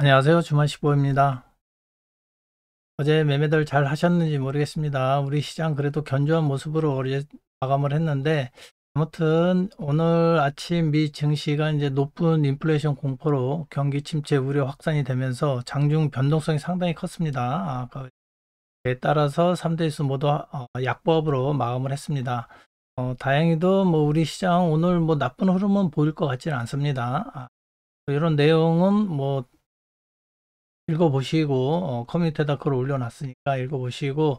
안녕하세요. 주말식보입니다 어제 매매들 잘 하셨는지 모르겠습니다. 우리 시장 그래도 견조한 모습으로 어제 마감을 했는데 아무튼 오늘 아침 미 증시가 이제 높은 인플레이션 공포로 경기 침체 우려 확산이 되면서 장중 변동성이 상당히 컸습니다. 아, 그에 따라서 3대수 모두 어, 약보합으로 마감을 했습니다. 어, 다행히도 뭐 우리 시장 오늘 뭐 나쁜 흐름은 보일 것 같지는 않습니다. 아, 이런 내용은 뭐 읽어보시고 어, 커뮤니티에다 글을 올려놨으니까 읽어보시고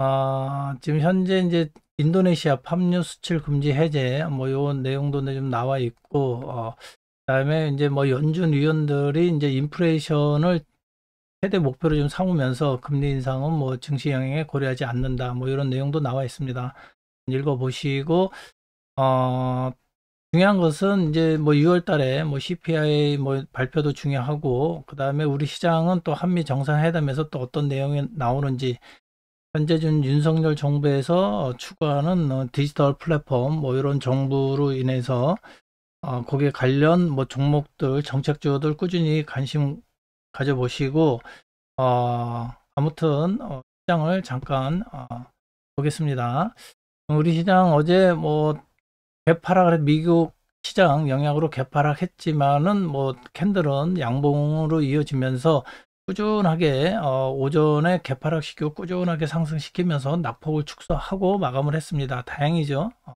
어, 지금 현재 이제 인도네시아 팜유 수출 금지 해제 뭐요 내용도 좀 나와 있고 어, 그다음에 이제 뭐 연준 위원들이 이제 인플레이션을 최대 목표로 좀 삼으면서 금리 인상은 뭐 증시 영향에 고려하지 않는다 뭐 이런 내용도 나와 있습니다. 읽어보시고 어 중요한 것은 이제 뭐 6월 달에 뭐 CPI 뭐 발표도 중요하고 그다음에 우리 시장은 또 한미 정상회담에서 또 어떤 내용이 나오는지 현재 준 윤석열 정부에서 추구하는 어, 디지털 플랫폼 뭐 이런 정부로 인해서 어 거기에 관련 뭐 종목들 정책주들 꾸준히 관심 가져보시고 어 아무튼 어 시장을 잠깐 어 보겠습니다. 우리 시장 어제 뭐 개파락 을 미국 시장 영향으로 개파락했지만은 뭐 캔들은 양봉으로 이어지면서 꾸준하게 어, 오전에 개파락 시켜 꾸준하게 상승시키면서 낙폭을 축소하고 마감을 했습니다. 다행이죠. 어,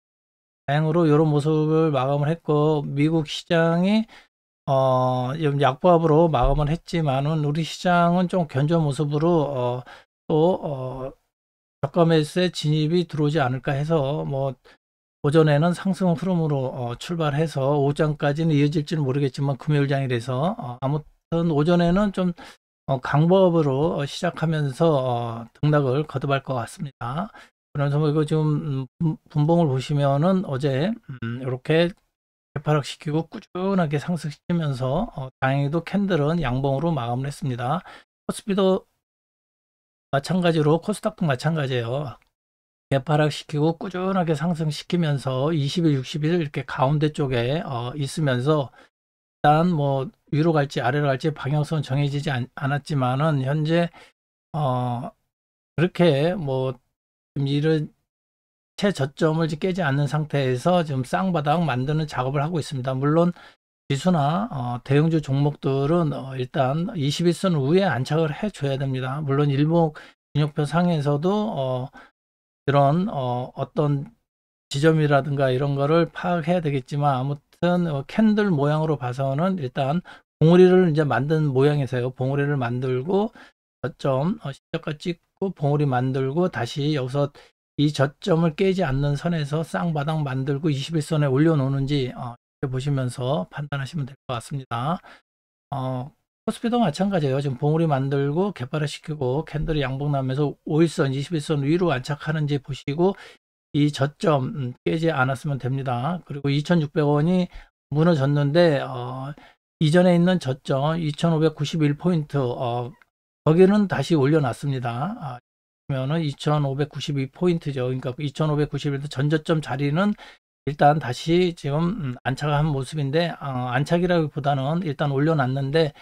다행으로 이런 모습을 마감을 했고 미국 시장이 어, 약보합으로 마감을 했지만은 우리 시장은 좀견조 모습으로 어, 또 어, 저가 매수에 진입이 들어오지 않을까 해서 뭐 오전에는 상승 흐름으로 어, 출발해서 오전까지는 이어질지는 모르겠지만 금요일장이라서 어, 아무튼 오전에는 좀 어, 강법으로 어, 시작하면서 어, 등락을 거듭할 것 같습니다. 그러면서 뭐 이거 지금 음, 분봉을 보시면은 어제 음, 이렇게 개파락시키고 꾸준하게 상승시키면서 어, 다행히도 캔들은 양봉으로 마감을 했습니다. 코스피도 마찬가지로 코스닥도 마찬가지예요. 개파락시키고 꾸준하게 상승시키면서 20일, 60일 이렇게 가운데 쪽에 어, 있으면서 일단 뭐 위로 갈지 아래로 갈지 방향성은 정해지지 않, 았지만은 현재 어, 그렇게 뭐 이를 최저점을 깨지 않는 상태에서 지금 쌍바닥 만드는 작업을 하고 있습니다. 물론 지수나 어, 대형주 종목들은 어, 일단 21선 우에 안착을 해줘야 됩니다. 물론 일목 인역표 상에서도 어, 그런 어, 어떤 지점이라든가 이런 거를 파악해야 되겠지만 아무튼 어, 캔들 모양으로 봐서는 일단 봉우리를 이제 만든 모양에서요 봉우리를 만들고 저점 어, 시작과 찍고 봉우리 만들고 다시 여기서 이 저점을 깨지 않는 선에서 쌍바닥 만들고 21선에 올려놓는지 어, 보시면서 판단하시면 될 것 같습니다. 어, 코스피도 마찬가지예요. 지금 봉우리 만들고 갯바를 시키고 캔들이 양봉나면서 5일선, 21선 위로 안착하는지 보시고 이 저점 음, 깨지 않았으면 됩니다. 그리고 2600원이 무너졌는데 어, 이전에 있는 저점 2591포인트 어, 거기는 다시 올려놨습니다. 아, 그러면은 2592포인트죠. 그러니까 2 5 9 1도 전저점 자리는 일단 다시 지금 음, 안착한 모습인데 어, 안착이라기보다는 일단 올려놨는데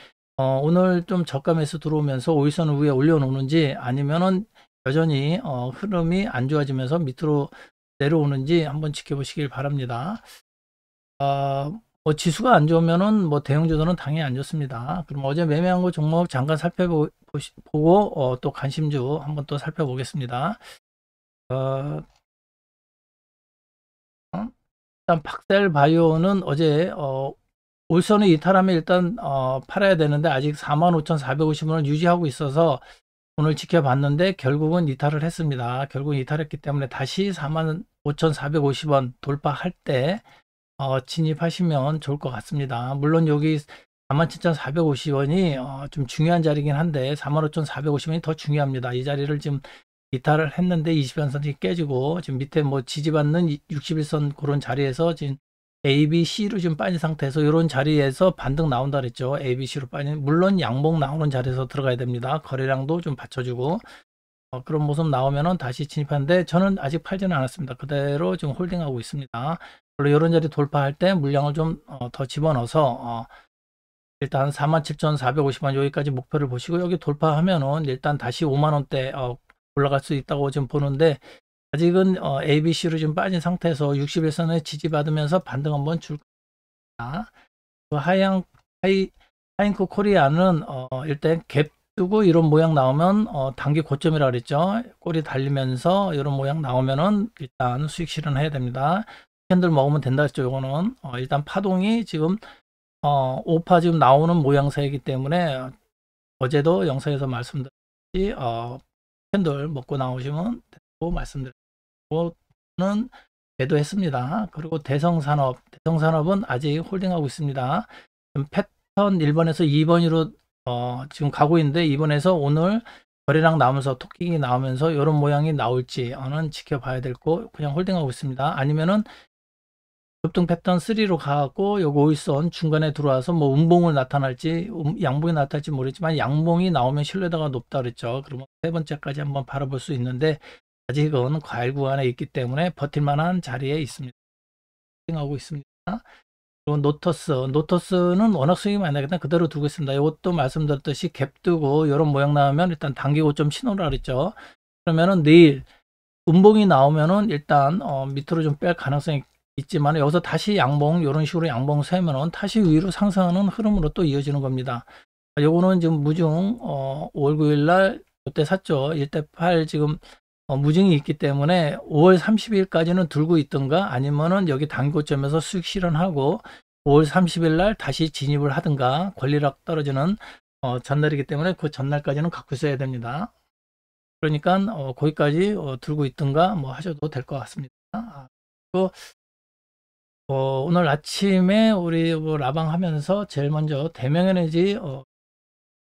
어, 오늘 좀 저가 매수 들어오면서 오일선 위에 올려놓는지 아니면은 여전히 어, 흐름이 안 좋아지면서 밑으로 내려오는지 한번 지켜보시길 바랍니다. 어, 뭐 지수가 안 좋으면은 뭐대형주도는 당연히 안 좋습니다. 그럼 어제 매매한 거 종목 잠깐 살펴보고 어, 또 관심주 한번 또 살펴보겠습니다. 어, 어? 일단 박셀 바이오는 어제 어, 올선은 이탈하면 일단 어, 팔아야 되는데 아직 45,450원을 유지하고 있어서 오늘 지켜봤는데 결국은 이탈을 했습니다. 결국은 이탈했기 때문에 다시 45,450원 돌파할 때 어, 진입하시면 좋을 것 같습니다. 물론 여기 47,450원이 어, 좀 중요한 자리긴 한데 45,450원이 더 중요합니다. 이 자리를 지금 이탈을 했는데 20연선이 깨지고 지금 밑에 뭐 지지받는 61선 그런 자리에서 지금 A, B, C로 지금 빠진 상태에서 이런 자리에서 반등 나온다 그랬죠. A, B, C로 빠진 물론 양봉 나오는 자리에서 들어가야 됩니다. 거래량도 좀 받쳐주고 어, 그런 모습 나오면은 다시 진입하는데 저는 아직 팔지는 않았습니다. 그대로 지금 홀딩하고 있습니다. 물론 이런 자리 돌파할 때 물량을 좀더 어, 집어넣어서 어, 일단 47,450원 여기까지 목표를 보시고 여기 돌파하면은 일단 다시 5만원대 어, 올라갈 수 있다고 지금 보는데 아직은 어, ABC로 좀 빠진 상태에서 6 1선을 지지받으면서 반등 한번 줄까니 그 하향 하이 하인크 코리아는 어, 일단 갭 두고 이런 모양 나오면 어, 단기 고점이라 그랬죠. 꼬리 달리면서 이런 모양 나오면은 일단 수익 실현해야 됩니다. 캔들 먹으면 된다 했죠. 이거는 어, 일단 파동이 지금 어, 5파 지금 나오는 모양새이기 때문에 어제도 영상에서 말씀드렸듯이 어, 캔들 먹고 나오시면 되고 말씀드렸습니다. 는매도했습니다 그리고 대성산업, 대성산업은 아직 홀딩하고 있습니다. 패턴 1번에서 2번으로 어, 지금 가고 있는데 2번에서 오늘 거래량 나오면서 토킹이 나오면서 이런 모양이 나올지 어는 지켜봐야 될거 그냥 홀딩하고 있습니다. 아니면은 급등 패턴 3로 가고 요거 오일선 중간에 들어와서 뭐 음봉을 나타날지 음, 양봉이 나타날지 모르겠지만 양봉이 나오면 신뢰도가 높다 그랬죠. 그러면 세 번째까지 한번 바라볼 수 있는데 아직은 과일 구간에 있기 때문에 버틸만한 자리에 있습니다. 하고 있습니다. 그리고 노터스, 노터스는 워낙 수익이 많이 나겠다 그대로 두고 있습니다. 이것도 말씀드렸듯이 갭두고 이런 모양 나오면 일단 당기고 좀신호를 그랬죠. 그러면은 내일 음봉이 나오면은 일단 어, 밑으로 좀 뺄 가능성이 있지만 여기서 다시 양봉 이런 식으로 양봉 세면은 다시 위로 상승하는 흐름으로 또 이어지는 겁니다. 요거는 지금 무중 어, 5월 9일 날 그때 샀죠. 1대8 지금 어, 무증이 있기 때문에 5월 30일까지는 들고 있던가 아니면은 여기 단고점에서 수익 실현하고 5월 30일 날 다시 진입을 하든가 권리락 떨어지는 어, 전날이기 때문에 그 전날까지는 갖고 있어야 됩니다. 그러니까 어, 거기까지 어, 들고 있던가뭐 하셔도 될 것 같습니다. 아, 그리고 어, 오늘 아침에 우리 뭐 라방 하면서 제일 먼저 대명에너지 어,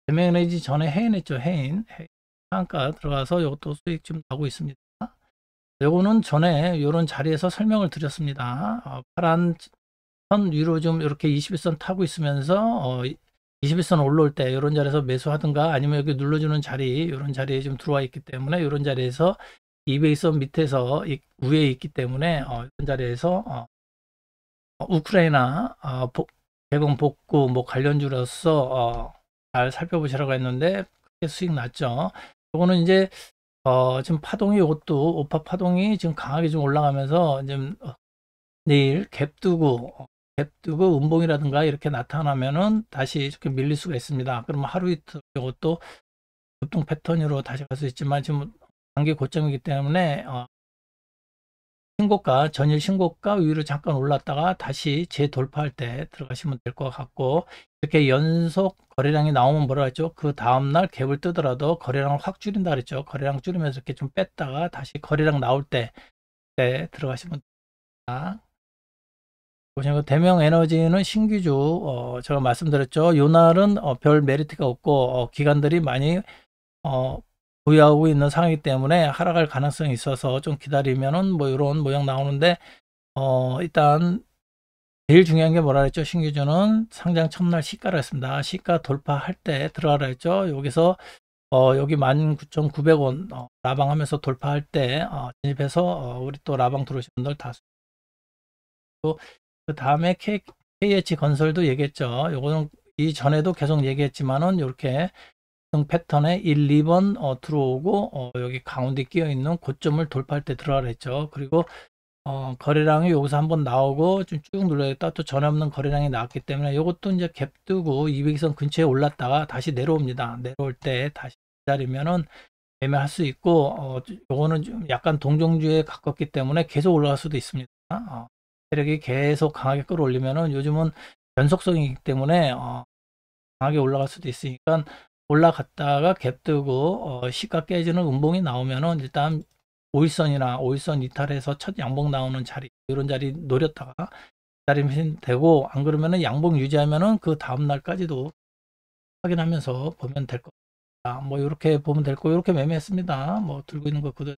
대명에너지 전에 해인했죠 해인. 해인. 상가 들어가서 이것도 수익 지금 나고 있습니다. 요거는 전에 이런 자리에서 설명을 드렸습니다. 어, 파란 선 위로 좀 이렇게 21선 타고 있으면서 어, 21선 올라올 때 이런 자리에서 매수하든가 아니면 여기 눌러주는 자리 이런 자리에 좀 들어와 있기 때문에 이런 자리에서 2베이선 밑에서 이, 위에 있기 때문에 어, 이런 자리에서 어, 어, 우크라이나 어, 복, 개공 복구 뭐 관련주로서 어, 잘 살펴보시라고 했는데 크게 수익 났죠. 요거는 이제 어 지금 파동이 이것도 오파 파동이 지금 강하게 좀 올라가면서 이제 어, 내일 갭 두고 어, 갭 두고 음봉이라든가 이렇게 나타나면은 다시 이렇게 밀릴 수가 있습니다. 그러면 하루 이틀 이것도 급등 패턴으로 다시 갈 수 있지만 지금 단계 고점이기 때문에 어, 신고가 전일 신고가 위로 잠깐 올랐다가 다시 재돌파할 때 들어가시면 될 것 같고 이렇게 연속 거래량이 나오면 뭐라 했죠? 그 다음날 갭을 뜨더라도 거래량을 확 줄인다 그랬죠. 거래량 줄이면서 이렇게 좀 뺐다가 다시 거래량 나올 때, 때 들어가시면 됩니다. 보시면 그 대명 에너지는 신규주 어, 제가 말씀드렸죠. 요날은 어, 별 메리트가 없고 어, 기관들이 많이 어, 보유하고 있는 상황이기 때문에 하락할 가능성이 있어서 좀 기다리면은 뭐 이런 모양 나오는데 어 일단 제일 중요한 게 뭐라 그랬죠? 신규주는 상장 첫날 시가를 했습니다. 시가 돌파할 때 들어가라 했죠. 여기서 어 여기 19,900원 어 라방하면서 돌파할 때어 진입해서 어 우리 또 라방 들어오신 분들 다또그 다음에 KH 건설도 얘기했죠. 요거는 이전에도 계속 얘기했지만은 이렇게 패턴에 1, 2번 어, 들어오고 어, 여기 가운데 끼어 있는 고점을 돌파할 때 들어가라 했죠. 그리고 어, 거래량이 여기서 한번 나오고 좀 쭉 눌러야겠다. 또 전에 없는 거래량이 나왔기 때문에 이것도 이제 갭 뜨고 200선 근처에 올랐다가 다시 내려옵니다. 내려올 때 다시 기다리면은 매매할 수 있고 어, 요거는 좀 약간 동종주에 가깝기 때문에 계속 올라갈 수도 있습니다. 어, 세력이 계속 강하게 끌어올리면은 요즘은 연속성이기 때문에 어, 강하게 올라갈 수도 있으니까 올라갔다가 갭 뜨고 어, 시가 깨지는 음봉이 나오면은 일단 오일선이나 오일선 이탈해서 첫 양봉 나오는 자리 이런 자리 노렸다가 자다리면 되고 안 그러면은 양봉 유지하면은 그 다음 날까지도 확인하면서 보면 될 겁니다. 뭐 이렇게 보면 될거 이렇게 매매했습니다. 뭐 들고 있는 거 그대로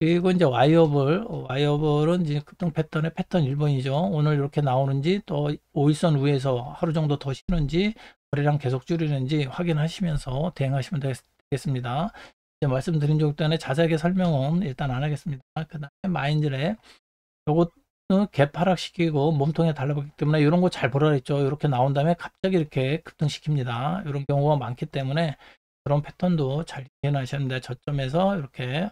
그리고 이제 와이어볼 어, 와이어볼은 이제 급등 패턴의 패턴 1번이죠. 오늘 이렇게 나오는지 또 5일선 위에서 하루 정도 더 쉬는지 거래량 계속 줄이는지 확인하시면서 대응하시면 되겠습니다. 이제 말씀드린 적도 안에 자세하게 설명은 일단 안 하겠습니다. 그 다음에 마인드랩 요것 개파락시키고 몸통에 달라붙기 때문에 이런 거 잘 보라 그랬죠. 이렇게 나온 다음에 갑자기 이렇게 급등시킵니다. 이런 경우가 많기 때문에 그런 패턴도 잘 이해하셨는데 저점에서 이렇게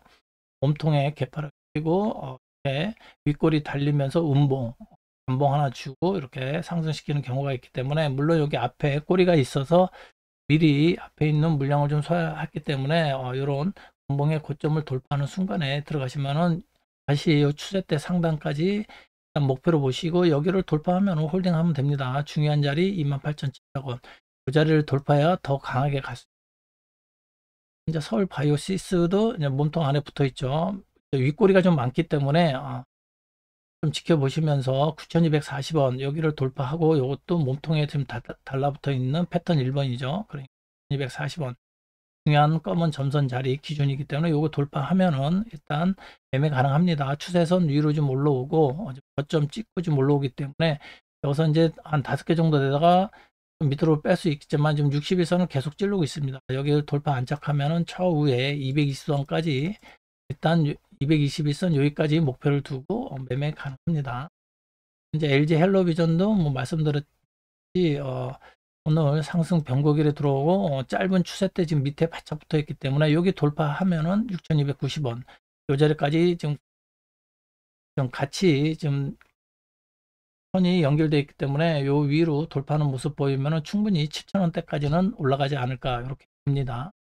몸통에 개파락시키고 어, 이렇게 윗골이 달리면서 음봉 반봉 하나 주고 이렇게 상승시키는 경우가 있기 때문에 물론 여기 앞에 꼬리가 있어서 미리 앞에 있는 물량을 좀 소화했기 때문에 어, 이런 반봉의 고점을 돌파하는 순간에 들어가시면은 다시 추세 때 상단까지 목표로 보시고 여기를 돌파하면 홀딩하면 됩니다. 중요한 자리 28,700원 그 자리를 돌파해야 더 강하게 갈수 이제 서울 바이오시스도 이제 몸통 안에 붙어 있죠. 윗꼬리가 좀 많기 때문에 어, 좀 지켜보시면서 9240원 여기를 돌파하고 이것도 몸통에 지금 다, 달라붙어 있는 패턴 1번이죠. 그러니까 240원 중요한 검은 점선 자리 기준이기 때문에 이거 돌파하면은 일단 매매 가능합니다. 추세선 위로 좀 올라오고 어, 거점 찍고 좀 올라오기 때문에 여기서 이제 한5개 정도 되다가 밑으로 뺄 수 있겠지만 지금 61선을 계속 찌르고 있습니다. 여기를 돌파 안착하면은 처우에 220선까지 일단 221선 여기까지 목표를 두고 어, 매매 가능합니다. 이제 LG 헬로비전도 뭐말씀드렸듯 어, 오늘 상승 변곡일에 들어오고 어, 짧은 추세 때 지금 밑에 바짝 붙어 있기 때문에 여기 돌파하면은 6,290원 요 자리까지 지금 좀 같이 지금 선이 연결되어 있기 때문에 요 위로 돌파하는 모습 보이면 충분히 7,000원대까지는 올라가지 않을까 이렇게 봅니다.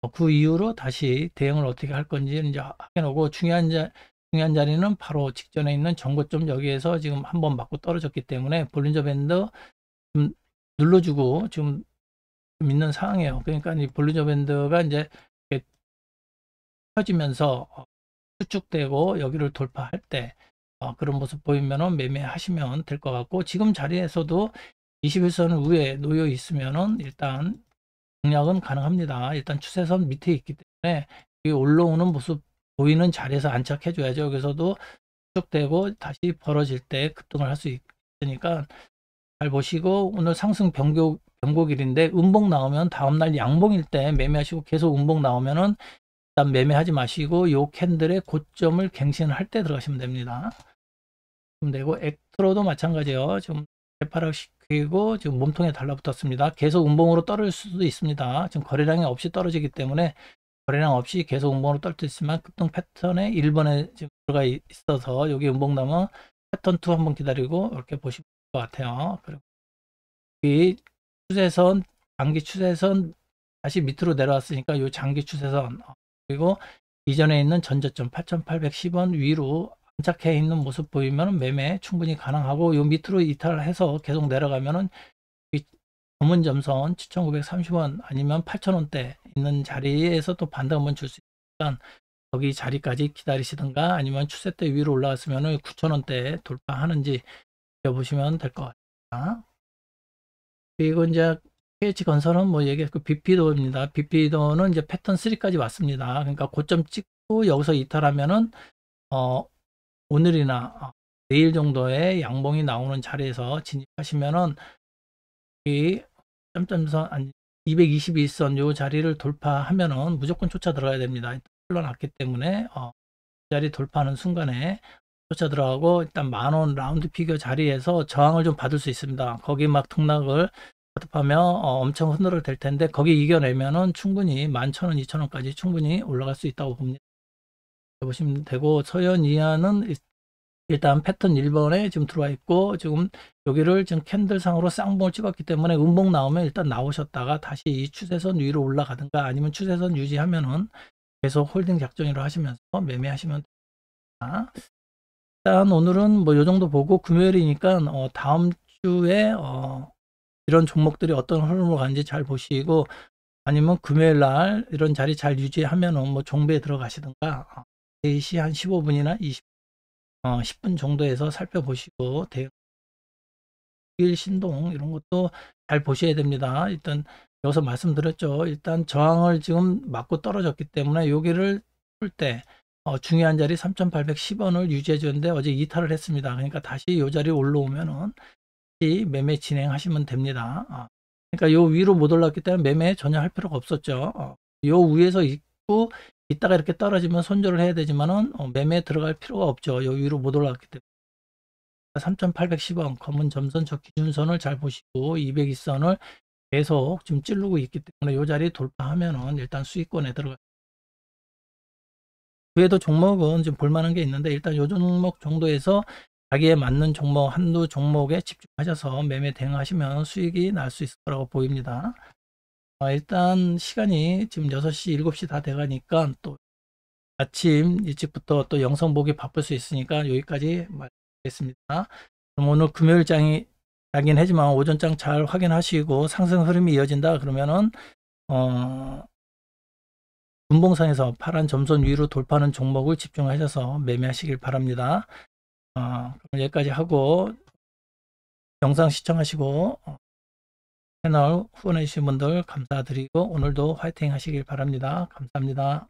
어, 그 이후로 다시 대응을 어떻게 할 건지 이제 해놓고 중요한 자, 중요한 자리는 바로 직전에 있는 정고점 여기에서 지금 한번 맞고 떨어졌기 때문에 볼린저 밴드 좀 눌러주고 지금 좀 있는 상황이에요. 그러니까 이 볼린저 밴드가 이제 펴지면서 어, 수축되고 여기를 돌파할 때 어, 그런 모습 보이면은 매매하시면 될 것 같고 지금 자리에서도 21선 위에 놓여 있으면은 일단 공략은 가능합니다. 일단 추세선 밑에 있기 때문에 올라오는 모습 보이는 자리에서 안착해 줘야죠. 여기서도 축되고 다시 벌어질 때 급등을 할 수 있으니까 잘 보시고 오늘 상승 변곡, 변곡일인데 음봉 나오면 다음날 양봉일 때 매매하시고 계속 음봉 나오면은 일단 매매하지 마시고 요 캔들의 고점을 갱신할 때 들어가시면 됩니다. 그럼 되고 액트로도 마찬가지예요. 지금 재파락 그리고 지금 몸통에 달라붙었습니다. 계속 음봉으로 떨어질 수도 있습니다. 지금 거래량이 없이 떨어지기 때문에 거래량 없이 계속 음봉으로 떨어질수있지만 급등 패턴에 1번에 지금 들어가 있어서 여기 음봉 나은 패턴 2 한번 기다리고 이렇게 보시면 될것 같아요. 그리고 여기 추세선 장기 추세선 다시 밑으로 내려왔으니까 이 장기 추세선 어, 그리고 이전에 있는 전저점 8,810원 위로 침착해 있는 모습 보이면 매매 충분히 가능하고 요 밑으로 이탈해서 계속 내려가면은 검은 점선 7,930원 아니면 8,000원대 있는 자리에서 또반대 한번 줄 수 있으니까 거기 자리까지 기다리시던가 아니면 추세 때 위로 올라왔으면 9,000원대 돌파하는지 지켜보시면 될 것 같습니다. 그리고 이제 KH 건설은 뭐 얘기했고 BP도입니다. 그 BP도는 이제 패턴 3까지 왔습니다. 그러니까 고점 찍고 여기서 이탈하면은 어 오늘이나 내일 정도에 양봉이 나오는 자리에서 진입하시면은 이 점점선 222선 요 자리를 돌파하면은 무조건 쫓아 들어가야 됩니다. 흘러놨기 때문에 어, 자리 돌파하는 순간에 쫓아 들어가고 일단 만원 라운드 피겨 자리에서 저항을 좀 받을 수 있습니다. 거기 막 등락을 거듭하며 어, 엄청 흔들어 될 텐데 거기 이겨내면은 충분히 만천원이천원까지 충분히 올라갈 수 있다고 봅니다. 보시면 되고 서현 이하는 일단 패턴 1번에 지금 들어와 있고 지금 여기를 지금 캔들상으로 쌍봉을 찍었기 때문에 음봉 나오면 일단 나오셨다가 다시 이 추세선 위로 올라가든가 아니면 추세선 유지하면은 계속 홀딩 작전으로 하시면서 매매하시면 됩니다. 일단 오늘은 뭐 요 정도 보고 금요일이니까 어 다음 주에 어 이런 종목들이 어떤 흐름으로 가는지 잘 보시고 아니면 금요일 날 이런 자리 잘 유지하면은 뭐 종배에 들어가시든가 어, 4시 한 15분이나 20, 어, 10분 정도에서 살펴보시고 대일 신동 이런 것도 잘 보셔야 됩니다. 일단 여기서 말씀드렸죠. 일단 저항을 지금 맞고 떨어졌기 때문에 여기를 풀때 어, 중요한 자리 3,810원을 유지해주는데 어제 이탈을 했습니다. 그러니까 다시 이 자리 올라오면은 매매 진행하시면 됩니다. 어, 그러니까 요 위로 못 올랐기 때문에 매매 전혀 할 필요가 없었죠. 어, 요 위에서 있고 이따가 이렇게 떨어지면 손절을 해야 되지만은 어, 매매에 들어갈 필요가 없죠. 여기 위로 못 올라갔기 때문에. 3,810원 검은 점선 저 기준선을 잘 보시고 2 0 2선을 계속 지금 찌르고 있기 때문에 이 자리 돌파하면은 일단 수익권에 들어가. 그에도 종목은 지금 볼만한 게 있는데 일단 요 종목 정도에서 자기에 맞는 종목 한두 종목에 집중하셔서 매매 대응하시면 수익이 날 수 있을 거라고 보입니다. 아, 일단 시간이 지금 6시, 7시 다 돼가니까 또 아침 일찍부터 또 영상 보기 바쁠 수 있으니까 여기까지 말씀드리겠습니다. 그럼 오늘 금요일 장이 자긴 하지만 오전장 잘 확인하시고 상승 흐름이 이어진다 그러면은 어 분봉상에서 파란 점선 위로 돌파하는 종목을 집중하셔서 매매하시길 바랍니다. 어, 그럼 여기까지 하고 영상 시청하시고 어, 채널 후원해주신 분들 감사드리고 오늘도 화이팅 하시길 바랍니다. 감사합니다.